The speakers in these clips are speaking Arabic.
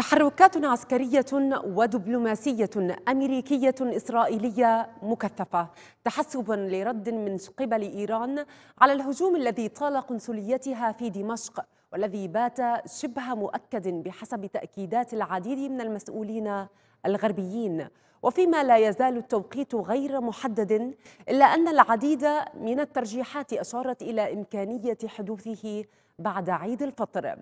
تحركات عسكرية ودبلوماسية أمريكية إسرائيلية مكثفة تحسبا لرد من قبل إيران على الهجوم الذي طال قنصليتها في دمشق والذي بات شبه مؤكد بحسب تأكيدات العديد من المسؤولين الغربيين وفيما لا يزال التوقيت غير محدد إلا أن العديد من الترجيحات أشارت إلى إمكانية حدوثه بعد عيد الفطر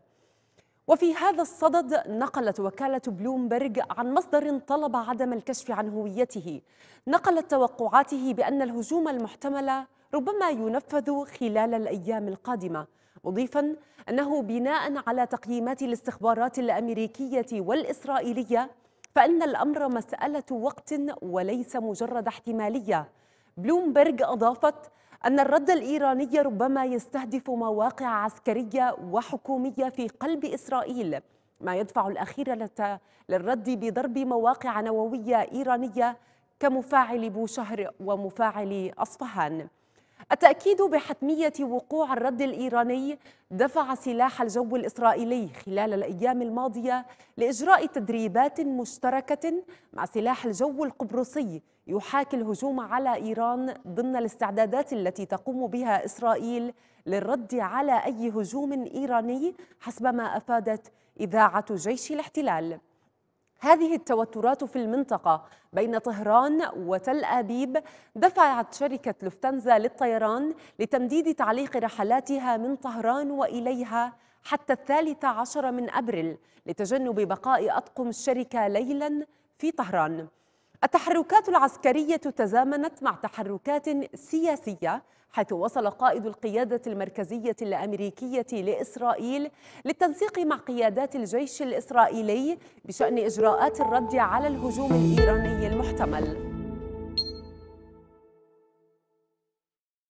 وفي هذا الصدد نقلت وكالة بلومبرج عن مصدر طلب عدم الكشف عن هويته نقلت توقعاته بأن الهجوم المحتمل ربما ينفذ خلال الأيام القادمة مضيفا أنه بناء على تقييمات الاستخبارات الأمريكية والإسرائيلية فإن الأمر مسألة وقت وليس مجرد احتمالية بلومبرج أضافت أن الرد الإيراني ربما يستهدف مواقع عسكرية وحكومية في قلب إسرائيل ما يدفع الأخيرة للرد بضرب مواقع نووية إيرانية كمفاعل بوشهر ومفاعل أصفهان التأكيد بحتمية وقوع الرد الإيراني دفع سلاح الجو الإسرائيلي خلال الأيام الماضية لإجراء تدريبات مشتركة مع سلاح الجو القبرصي يحاكي الهجوم على إيران ضمن الاستعدادات التي تقوم بها إسرائيل للرد على أي هجوم إيراني حسب ما أفادت إذاعة جيش الاحتلال هذه التوترات في المنطقة بين طهران وتل أبيب دفعت شركة لوفتنزا للطيران لتمديد تعليق رحلاتها من طهران وإليها حتى الثالث عشر من أبريل لتجنب بقاء أطقم الشركة ليلا في طهران التحركات العسكرية تزامنت مع تحركات سياسية حيث وصل قائد القيادة المركزية الأمريكية لإسرائيل للتنسيق مع قيادات الجيش الإسرائيلي بشأن إجراءات الرد على الهجوم الإيراني المحتمل